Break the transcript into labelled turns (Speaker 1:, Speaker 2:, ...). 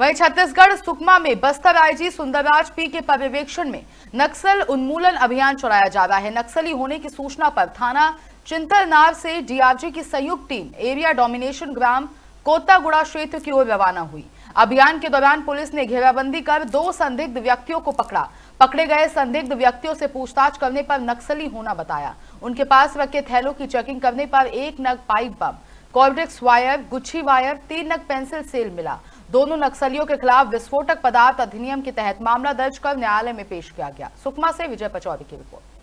Speaker 1: वहीं छत्तीसगढ़ सुकमा में Bastar IG Sundarraj P के पर्यवेक्षण में नक्सल उन्मूलन अभियान चलाया जा रहा है नक्सली होने की सूचना पर थाना चिंतलनार से डीआरजी की संयुक्त टीम एरिया डोमिनेशन ग्राम कोतागुड़ा क्षेत्र की ओर रवाना हुई अभियान के दौरान पुलिस ने घेराबंदी कर दो संदिग्ध व्यक्तियों को पकड़ा पकड़े गए संदिग्ध व्यक्तियों से पूछताछ करने पर नक्सली होना बताया उनके पास रखे थैलों की चेकिंग करने पर एक नग पाइप बम कॉर्डेक्स वायर गुच्छी वायर तीन नग पेंसिल सेल मिला दोनों नक्सलियों के खिलाफ विस्फोटक पदार्थ अधिनियम के तहत मामला दर्ज कर न्यायालय में पेश किया गया सुकमा से विजय पचौरी की रिपोर्ट